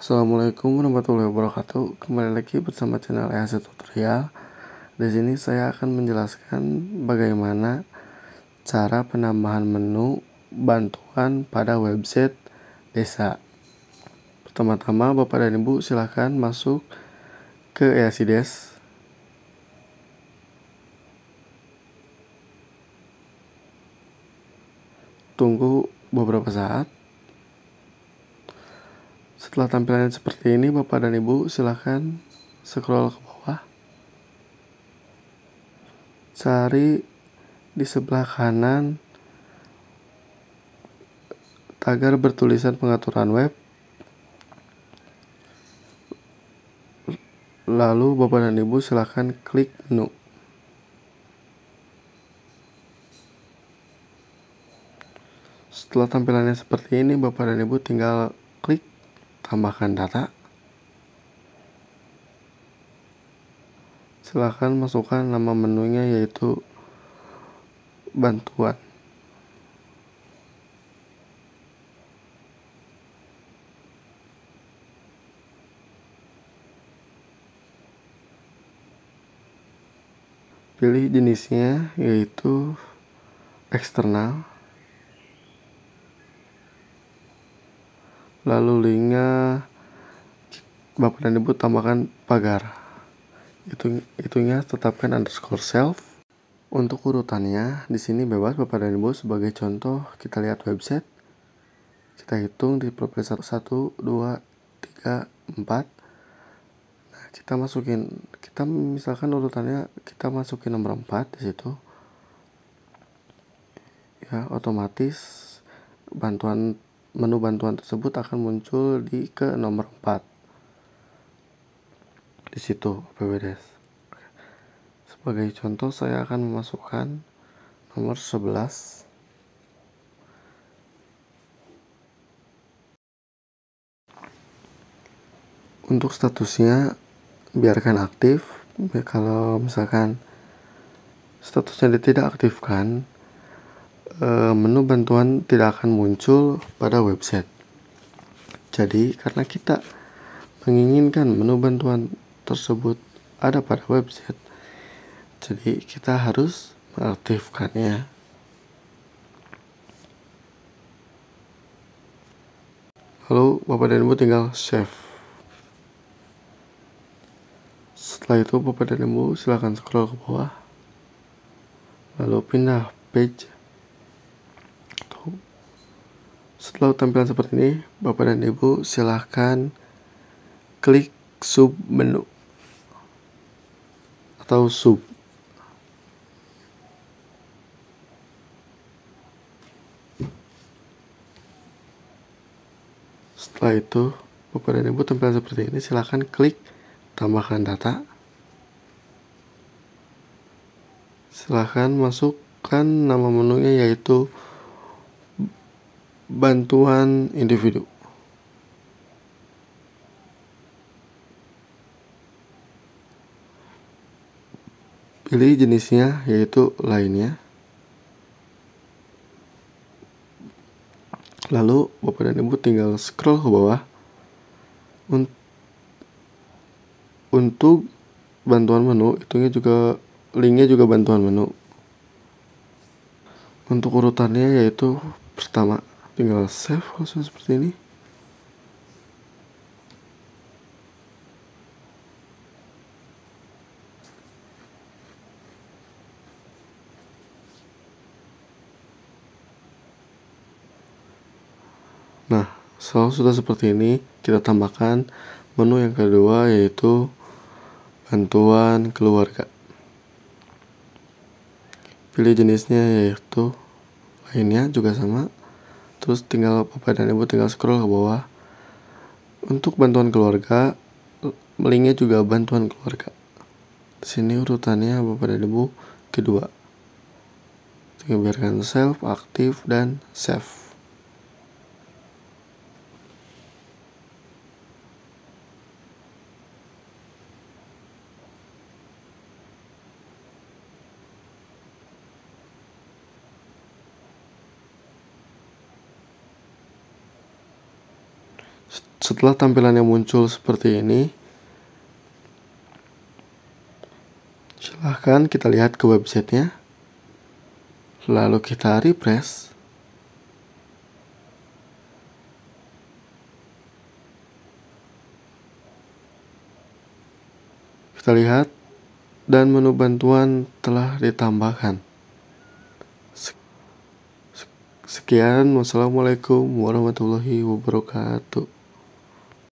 Assalamualaikum warahmatullahi wabarakatuh. Kembali lagi bersama channel EHC Tutorial. Di sini saya akan menjelaskan bagaimana cara penambahan menu bantuan pada website desa. Pertama-tama Bapak dan Ibu silahkan masuk ke DES Tunggu beberapa saat. Setelah tampilannya seperti ini, Bapak dan Ibu silahkan scroll ke bawah. Cari di sebelah kanan tagar bertulisan pengaturan web. Lalu Bapak dan Ibu silahkan klik menu. Setelah tampilannya seperti ini, Bapak dan Ibu tinggal klik tambahkan data silahkan masukkan nama menunya yaitu bantuan pilih jenisnya yaitu eksternal lalu linknya bapak dan ibu tambahkan pagar itu itunya tetapkan underscore self untuk urutannya di sini bebas bapak dan ibu sebagai contoh kita lihat website kita hitung di profil satu 1 2 3 4 nah kita masukin kita misalkan urutannya kita masukin nomor empat di situ ya otomatis bantuan menu bantuan tersebut akan muncul di ke nomor 4 di situ APBDes sebagai contoh saya akan memasukkan nomor 11 untuk statusnya biarkan aktif kalau misalkan statusnya tidak aktifkan Eh, menu bantuan tidak akan muncul pada website. Jadi, karena kita menginginkan menu bantuan tersebut ada pada website, jadi kita harus mengaktifkannya. Lalu, Bapak dan Ibu tinggal save. Setelah itu, Bapak dan Ibu silahkan scroll ke bawah, lalu pindah page setelah tampilan seperti ini, Bapak dan Ibu silahkan klik sub menu atau sub. Setelah itu, Bapak dan Ibu tampilan seperti ini, silahkan klik tambahkan data. Silahkan masukkan nama menunya yaitu bantuan individu. Pilih jenisnya yaitu lainnya. Lalu Bapak dan Ibu tinggal scroll ke bawah untuk bantuan menu itu juga linknya juga bantuan menu untuk urutannya yaitu pertama tinggal save langsung seperti ini Nah, so sudah seperti ini, kita tambahkan menu yang kedua yaitu bantuan keluarga. Pilih jenisnya yaitu lainnya juga sama terus tinggal bapak dan ibu tinggal scroll ke bawah untuk bantuan keluarga linknya juga bantuan keluarga sini urutannya bapak dan ibu kedua tinggal biarkan self aktif dan save setelah tampilannya muncul seperti ini silahkan kita lihat ke websitenya lalu kita refresh kita lihat dan menu bantuan telah ditambahkan Sekian, wassalamualaikum warahmatullahi wabarakatuh.